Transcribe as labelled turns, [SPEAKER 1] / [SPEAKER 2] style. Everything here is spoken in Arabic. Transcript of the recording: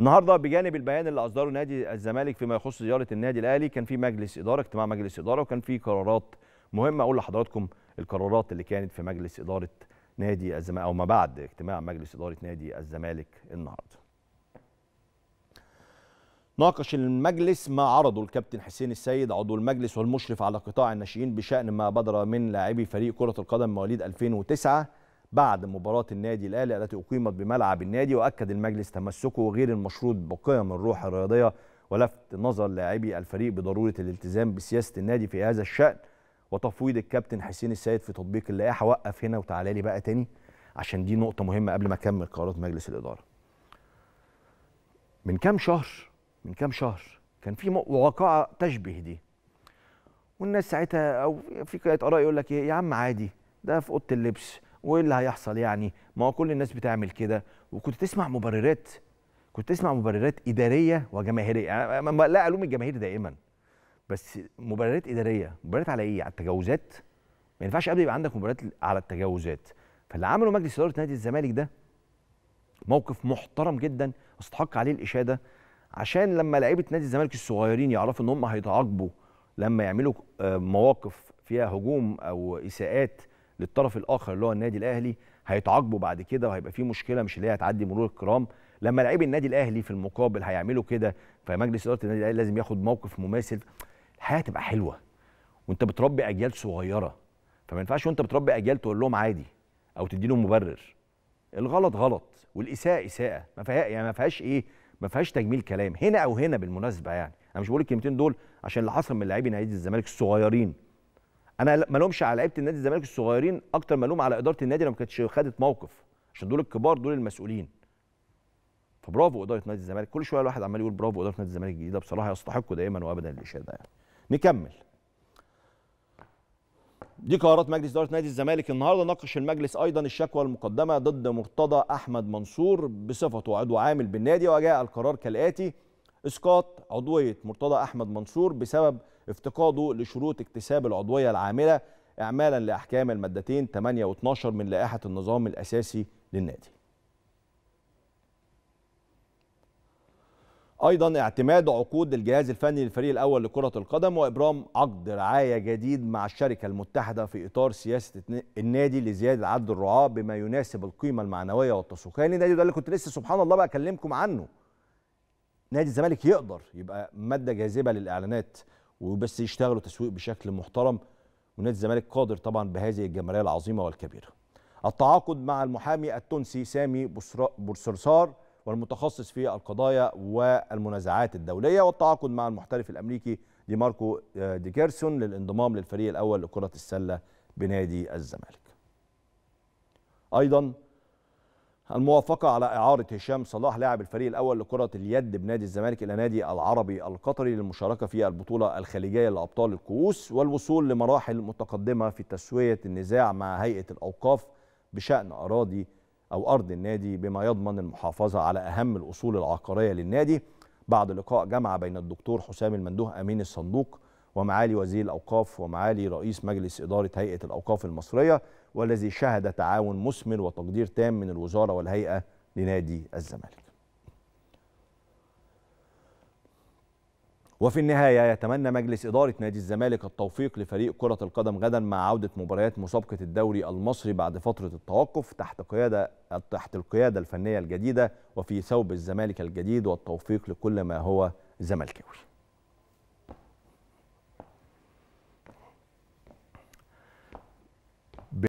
[SPEAKER 1] النهارده بجانب البيان اللي اصدره نادي الزمالك فيما يخص زياره النادي الاهلي كان في مجلس اداره اجتماع مجلس اداره وكان في قرارات مهمه اقول لحضراتكم القرارات اللي كانت في مجلس اداره نادي الزمالك او ما بعد اجتماع مجلس اداره نادي الزمالك النهارده ناقش المجلس ما عرضه الكابتن حسين السيد عضو المجلس والمشرف على قطاع الناشئين بشأن ما بدر من لاعبي فريق كرة القدم مواليد 2009 بعد مباراة النادي الأهلي التي أقيمت بملعب النادي وأكد المجلس تمسكه غير المشروط بقيم الروح الرياضية ولفت نظر لاعبي الفريق بضرورة الالتزام بسياسة النادي في هذا الشأن وتفويض الكابتن حسين السيد في تطبيق اللائحة وقف هنا وتعالى لي بقى تاني عشان دي نقطة مهمة قبل ما أكمل قرارات مجلس الإدارة من كام شهر من كام شهر كان في واقعة تشبه دي والناس ساعتها أو في قراءة آراء يقول لك إيه يا عم عادي ده في أوضة اللبس وايه اللي هيحصل يعني ما هو كل الناس بتعمل كده وكنت تسمع مبررات كنت تسمع مبررات اداريه وجماهيريه انا يعني لا الوم الجماهير دائما بس مبررات اداريه مبررات على ايه على التجاوزات ما ينفعش قبل يبقى عندك مبررات على التجاوزات فاللي عمله مجلس اداره نادي الزمالك ده موقف محترم جدا استحق عليه الاشاده عشان لما لعيبه نادي الزمالك الصغيرين يعرفوا ان هم هيتعاقبوا لما يعملوا آه، مواقف فيها هجوم او اساءات للطرف الاخر اللي هو النادي الاهلي هيتعاقبوا بعد كده وهيبقى في مشكله مش اللي هي هتعدي مرور الكرام لما لعيب النادي الاهلي في المقابل هيعملوا كده فمجلس اداره النادي الاهلي لازم ياخد موقف مماثل الحياه تبقى حلوه وانت بتربي اجيال صغيره فما ينفعش وانت بتربي اجيال تقول لهم عادي او تدي لهم مبرر الغلط غلط والاساءه اساءه ما فيها يعني ما فيهاش ايه ما فيهاش تجميل كلام هنا او هنا بالمناسبه يعني انا مش بقول الكلمتين دول عشان اللي حصل من لاعبي نادي الزمالك الصغيرين انا ما لومش على لعيبه النادي الزمالك الصغيرين اكتر ما لوم على اداره النادي لو ما كانتش خدت موقف عشان دول الكبار دول المسؤولين فبرافو اداره نادي الزمالك كل شويه الواحد عمال يقول برافو اداره نادي الزمالك الجديده بصراحه يستحقوا دائما وابدا الاشاده يعني نكمل دي قرارات مجلس اداره نادي الزمالك النهارده ناقش المجلس ايضا الشكوى المقدمه ضد مرتضى احمد منصور بصفته عضو عامل بالنادي وجاء القرار كالاتي اسقاط عضويه مرتضى احمد منصور بسبب افتقاده لشروط اكتساب العضوية العاملة إعمالا لأحكام المادتين 8 و12 من لائحة النظام الأساسي للنادي ايضا اعتماد عقود الجهاز الفني للفريق الاول لكره القدم وابرام عقد رعايه جديد مع الشركه المتحده في اطار سياسه النادي لزياده عدد الرعاه بما يناسب القيمه المعنويه والتسويقيه يعني النادي ده اللي كنت لسه سبحان الله بقى اكلمكم عنه نادي الزمالك يقدر يبقى ماده جاذبه للاعلانات وبس يشتغلوا تسويق بشكل محترم ونادي الزمالك قادر طبعا بهذه الجماليه العظيمه والكبيره. التعاقد مع المحامي التونسي سامي بورسرسار والمتخصص في القضايا والمنازعات الدوليه والتعاقد مع المحترف الامريكي دي ماركو آه، ديكيرسون للانضمام للفريق الاول لكره السله بنادي الزمالك. ايضا الموافقة على إعارة هشام صلاح لاعب الفريق الأول لكرة اليد بنادي الزمالك إلى نادي العربي القطري للمشاركة في البطولة الخليجية لأبطال الكؤوس والوصول لمراحل متقدمة في تسوية النزاع مع هيئة الأوقاف بشأن أراضي أو أرض النادي بما يضمن المحافظة على أهم الأصول العقارية للنادي بعد لقاء جمع بين الدكتور حسام المندوه أمين الصندوق ومعالي وزير الأوقاف ومعالي رئيس مجلس إدارة هيئة الأوقاف المصرية والذي شهد تعاون مثمر وتقدير تام من الوزارة والهيئة لنادي الزمالك وفي النهاية يتمنى مجلس إدارة نادي الزمالك التوفيق لفريق كرة القدم غدا مع عودة مباريات مسابقة الدوري المصري بعد فترة التوقف تحت قيادة تحت القيادة الفنية الجديدة وفي ثوب الزمالك الجديد والتوفيق لكل ما هو زملكاوي